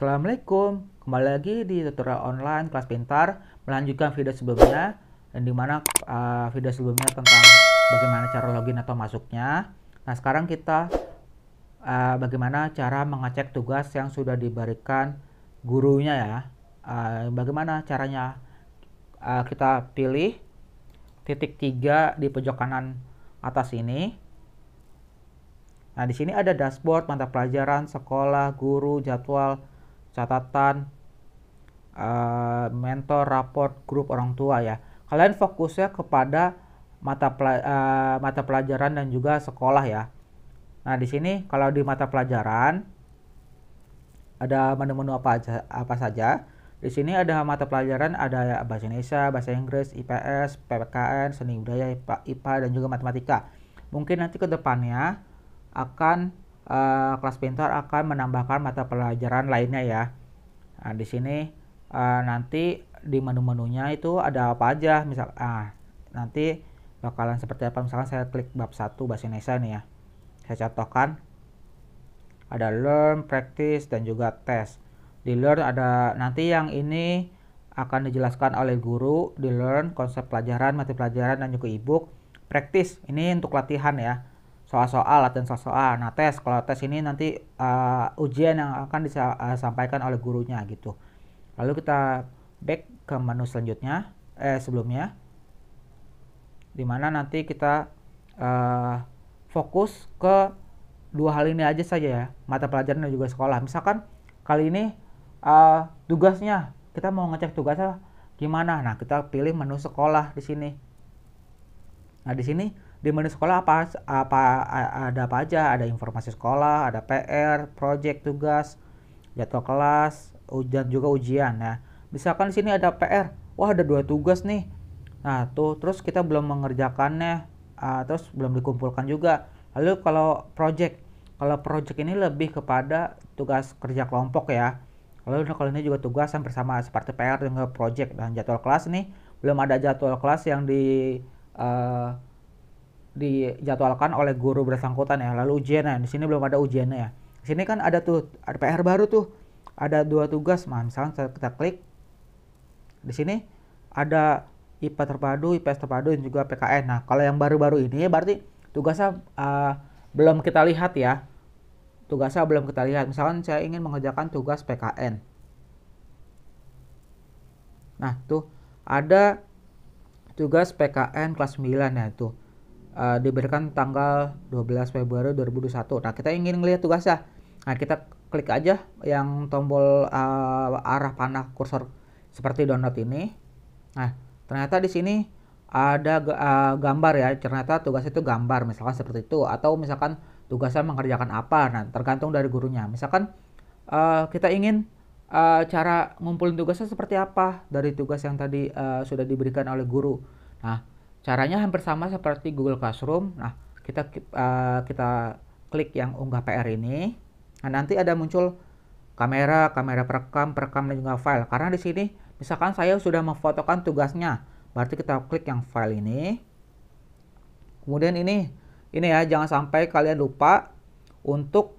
Assalamualaikum, kembali lagi di tutorial online kelas pintar melanjutkan video sebelumnya dan dimana uh, ah, video sebelumnya tentang bagaimana cara login atau masuknya nah sekarang kita uh, bagaimana cara mengecek tugas yang sudah diberikan gurunya ya uh, bagaimana caranya uh, kita pilih titik tiga di pojok kanan atas ini nah di sini ada dashboard mata pelajaran sekolah guru jadwal catatan, uh, mentor, raport, grup orang tua ya. Kalian fokusnya kepada mata pela, uh, mata pelajaran dan juga sekolah ya. Nah, di sini kalau di mata pelajaran ada menu-menu apa aja, apa saja. Di sini ada mata pelajaran ada ya, bahasa Indonesia, bahasa Inggris, IPS, PPKN, seni budaya, IPA, IPA dan juga matematika. Mungkin nanti kedepannya akan uh, kelas pintar akan menambahkan mata pelajaran lainnya ya. Nah, di sini uh, nanti di menu-menunya itu ada apa aja, misal ah nanti bakalan seperti apa misalkan saya klik bab 1 bahasa Indonesia nih ya. Saya contohkan ada learn, practice dan juga test. Di learn ada nanti yang ini akan dijelaskan oleh guru, di learn konsep pelajaran, materi pelajaran dan juga ebook. Practice ini untuk latihan ya soal-soal latihan soal-soal nah tes kalau tes ini nanti uh, ujian yang akan disampaikan eh, oleh gurunya gitu lalu kita back ke menu selanjutnya eh sebelumnya di mana nanti kita uh, fokus ke dua hal ini aja saja ya mata pelajaran dan juga sekolah misalkan kali ini uh, tugasnya kita mau ngecek tugasnya gimana nah kita pilih menu sekolah di sini nah di sini di menu sekolah apa apa ada apa aja ada informasi sekolah ada PR project tugas jadwal kelas ujian juga ujian ya misalkan di sini ada PR wah ada dua tugas nih nah tuh terus kita belum mengerjakannya uh, terus belum dikumpulkan juga lalu kalau project kalau project ini lebih kepada tugas kerja kelompok ya lalu kalau ini juga tugas tugasan bersama seperti PR dengan project dan jadwal kelas nih belum ada jadwal kelas yang di uh, dijadwalkan oleh guru bersangkutan ya. Lalu ujian ya di sini belum ada ujiannya ya. Di sini kan ada tuh ada PR baru tuh. Ada dua tugas, nah, misalnya kita klik di sini ada IPA terpadu, IPS terpadu dan juga PKN. Nah, kalau yang baru-baru ini berarti tugasnya uh, belum kita lihat ya. Tugasnya belum kita lihat. Misalkan saya ingin mengerjakan tugas PKN. Nah, tuh ada tugas PKN kelas 9 ya tuh uh, diberikan tanggal 12 Februari 2021. Nah, kita ingin melihat tugasnya. Nah, kita klik aja yang tombol uh, arah panah kursor seperti download ini. Nah, ternyata di sini ada uh, gambar ya. Ternyata tugas itu gambar misalkan seperti itu atau misalkan tugasnya mengerjakan apa. Nah, tergantung dari gurunya. Misalkan uh, kita ingin uh, cara ngumpulin tugasnya seperti apa dari tugas yang tadi uh, sudah diberikan oleh guru. Nah, Caranya hampir sama seperti Google Classroom. Nah, kita uh, kita klik yang unggah PR ini. Nah, nanti ada muncul kamera, kamera perekam, perekam dan juga file. Karena di sini misalkan saya sudah memfotokan tugasnya, berarti kita klik yang file ini. Kemudian ini, ini ya jangan sampai kalian lupa untuk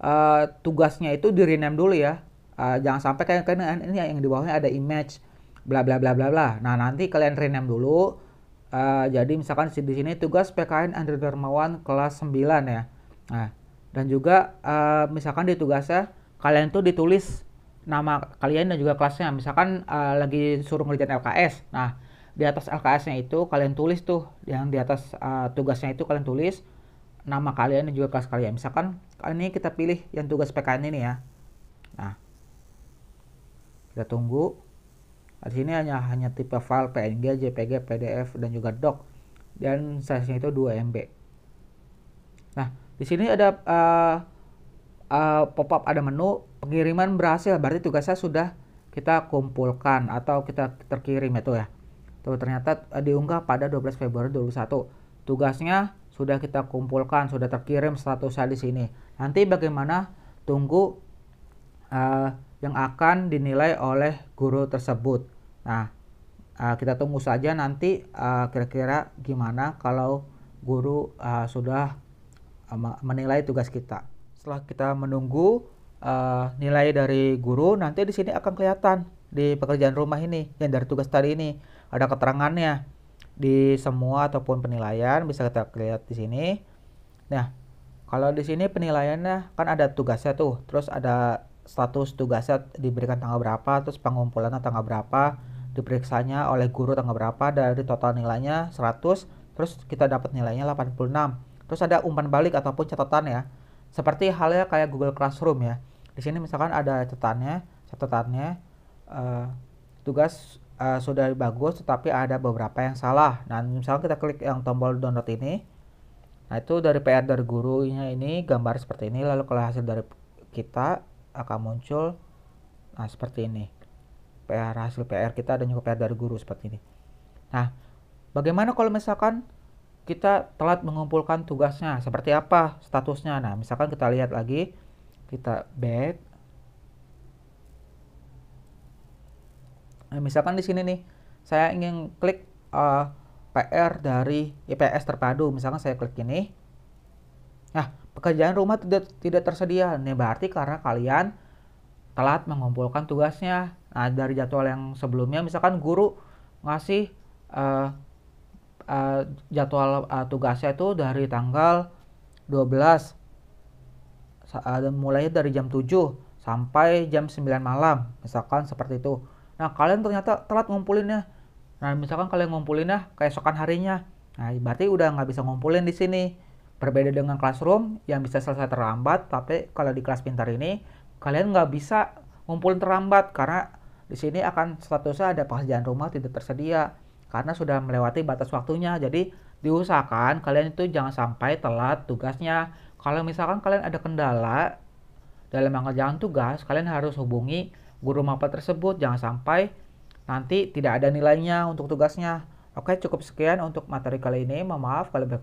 uh, tugasnya itu di rename dulu ya. Uh, jangan sampai kalian, kalian ini yang di bawahnya ada image bla bla bla bla bla. Nah, nanti kalian rename dulu Uh, jadi misalkan di sini tugas PKN Andri Darmawan kelas 9 ya. Nah, dan juga uh, misalkan di tugasnya kalian tuh ditulis nama kalian dan juga kelasnya. Misalkan uh, lagi suruh ngerjain LKS. Nah, di atas LKS-nya itu kalian tulis tuh yang di atas uh, tugasnya itu kalian tulis nama kalian dan juga kelas kalian. Misalkan ini kita pilih yang tugas PKN ini ya. Nah, kita tunggu. Di sini hanya hanya tipe file PNG, JPG, PDF dan juga doc dan size-nya itu 2 MB. Nah, di sini ada uh, uh, pop-up ada menu pengiriman berhasil berarti tugasnya sudah kita kumpulkan atau kita terkirim itu ya, ya. Tuh ternyata eh, diunggah pada 12 Februari 2021. Tugasnya sudah kita kumpulkan, sudah terkirim statusnya di sini. Nanti bagaimana tunggu uh, yang akan dinilai oleh guru tersebut. Nah, ah, kita tunggu saja nanti ah, kira-kira gimana kalau guru ah, sudah menilai tugas kita. Setelah kita menunggu nilai dari guru, nanti di sini akan kelihatan di pekerjaan rumah ini yang dari tugas tadi ini ada keterangannya di semua ataupun penilaian bisa kita lihat di sini. Nah, kalau di sini penilaiannya kan ada tugasnya tuh, terus ada status tugasnya diberikan tanggal berapa, terus pengumpulannya tanggal berapa, diperiksanya oleh guru tanggal berapa, dari total nilainya 100, terus kita dapat nilainya 86. Terus ada umpan balik ataupun catatan ya. Seperti halnya kayak Google Classroom ya. Di sini misalkan ada catatannya, catatannya uh, tugas uh, sudah bagus tetapi ada beberapa yang salah. Nah, misalkan kita klik yang tombol download ini. Nah, itu dari PR dari gurunya ini gambar seperti ini lalu kalau hasil dari kita akan muncul nah seperti ini PR hasil PR kita dan juga PR dari guru seperti ini nah bagaimana kalau misalkan kita telat mengumpulkan tugasnya seperti apa statusnya nah misalkan kita lihat lagi kita back nah, misalkan di sini nih saya ingin klik uh, eh, PR dari IPS terpadu misalkan saya klik ini nah pekerjaan rumah tidak tidak tersedia. Ini berarti karena kalian telat mengumpulkan tugasnya. Nah, dari jadwal yang sebelumnya misalkan guru ngasih uh, uh, jadwal uh, tugasnya itu dari tanggal 12 saat mulai dari jam 7 sampai jam 9 malam misalkan seperti itu nah kalian ternyata telat ngumpulinnya nah misalkan kalian ngumpulinnya keesokan harinya nah berarti udah nggak bisa ngumpulin di sini Berbeda dengan classroom yang bisa selesai terlambat, tapi kalau di kelas pintar ini kalian nggak bisa ngumpul terlambat karena di sini akan statusnya ada pekerjaan rumah tidak tersedia karena sudah melewati batas waktunya. Jadi diusahakan kalian itu jangan sampai telat tugasnya. Kalau misalkan kalian ada kendala dalam mengerjakan tugas, kalian harus hubungi guru mapel tersebut. Jangan sampai nanti tidak ada nilainya untuk tugasnya. Oke, cukup sekian untuk materi kali ini. Mohon maaf kalau ada